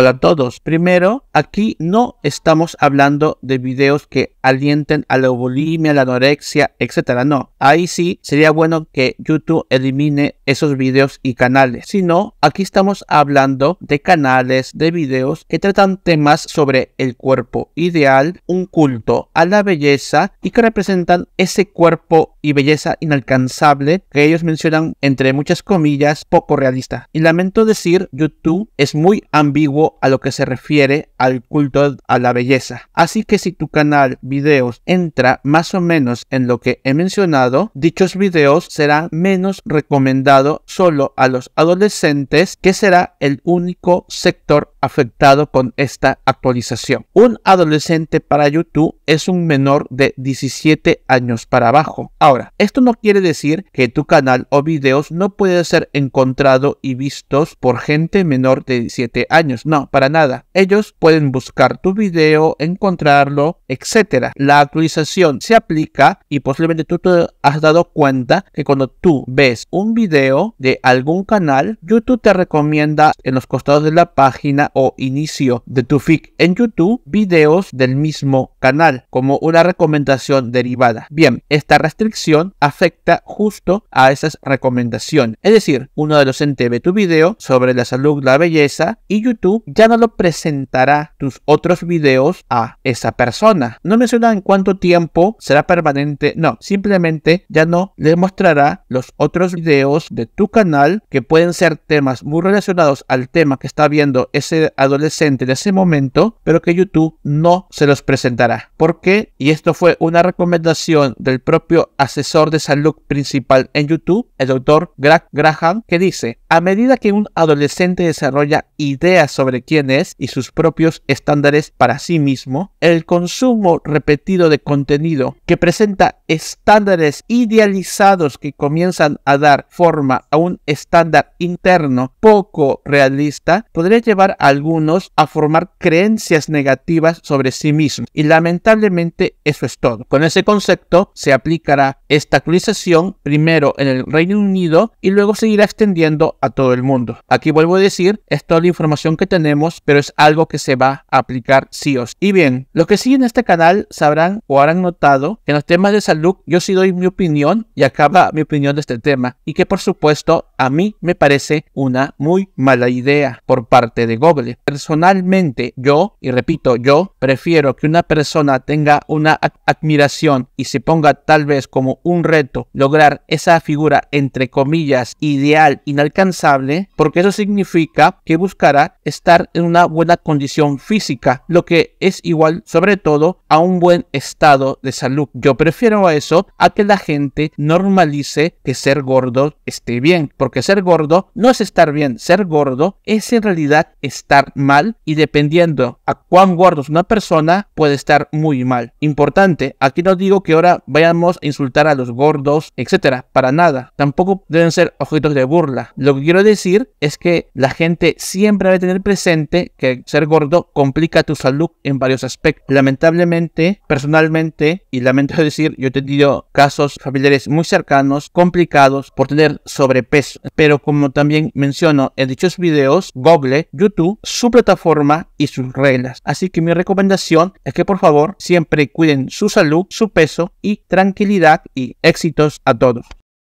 Hola a todos. Primero, aquí no estamos hablando de videos que alienten a la bulimia, la anorexia, etcétera. No, ahí sí sería bueno que YouTube elimine esos videos y canales. Si no, aquí estamos hablando de canales, de videos que tratan temas sobre el cuerpo ideal, un culto a la belleza y que representan ese cuerpo y belleza inalcanzable que ellos mencionan entre muchas comillas poco realista. Y lamento decir, YouTube es muy ambiguo a lo que se refiere al culto a la belleza. Así que si tu canal videos entra más o menos en lo que he mencionado, dichos videos serán menos recomendado solo a los adolescentes, que será el único sector afectado con esta actualización. Un adolescente para YouTube es un menor de 17 años para abajo. Ahora, esto no quiere decir que tu canal o videos no puede ser encontrado y vistos por gente menor de 17 años. No, para nada. Ellos pueden buscar tu video, encontrarlo, etc. La actualización se aplica y posiblemente tú te has dado cuenta que cuando tú ves un video de algún canal, YouTube te recomienda en los costados de la página o inicio de tu fic en YouTube videos del mismo canal como una recomendación derivada. Bien, esta restricción afecta justo a esas recomendaciones. Es decir, uno los los ve tu video sobre la salud, la belleza y YouTube ya no lo presentará tus otros videos a esa persona. No menciona en cuánto tiempo será permanente, no, simplemente ya no le mostrará los otros videos de tu canal que pueden ser temas muy relacionados al tema que está viendo ese adolescente de ese momento, pero que YouTube no se los presentará. ¿Por qué? Y esto fue una recomendación del propio asesor de salud principal en YouTube, el doctor Greg Graham, que dice, a medida que un adolescente desarrolla ideas sobre quién es y sus propios estándares para sí mismo, el consumo repetido de contenido que presenta estándares idealizados que comienzan a dar forma a un estándar interno poco realista podría llevar a algunos a formar creencias negativas sobre sí mismos. Y lamentablemente eso es todo. Con ese concepto se aplicará esta actualización primero en el Reino Unido y luego seguirá extendiendo a todo el mundo. Aquí vuelvo a decir, es toda la información que tenemos, pero es algo que se va a aplicar sí o sí. Y bien, los que siguen este canal sabrán o harán notado que en los temas de salud yo sí doy mi opinión y acaba mi opinión de este tema y que por supuesto a mí me parece una muy mala idea por parte de Gobert. Personalmente, yo, y repito, yo prefiero que una persona tenga una admiración y se ponga tal vez como un reto lograr esa figura entre comillas ideal inalcanzable, porque eso significa que buscará estar en una buena condición física, lo que es igual sobre todo a un buen estado de salud. Yo prefiero eso a que la gente normalice que ser gordo esté bien, porque ser gordo no es estar bien, ser gordo es en realidad estar estar mal y dependiendo a cuán gordo es una persona, puede estar muy mal. Importante, aquí no digo que ahora vayamos a insultar a los gordos, etcétera, para nada. Tampoco deben ser objetos de burla. Lo que quiero decir es que la gente siempre debe tener presente que ser gordo complica tu salud en varios aspectos. Lamentablemente, personalmente, y lamento decir, yo he tenido casos familiares muy cercanos, complicados por tener sobrepeso. Pero como también menciono en dichos videos, Google, YouTube, su plataforma y sus reglas. Así que mi recomendación es que por favor siempre cuiden su salud, su peso y tranquilidad y éxitos a todos.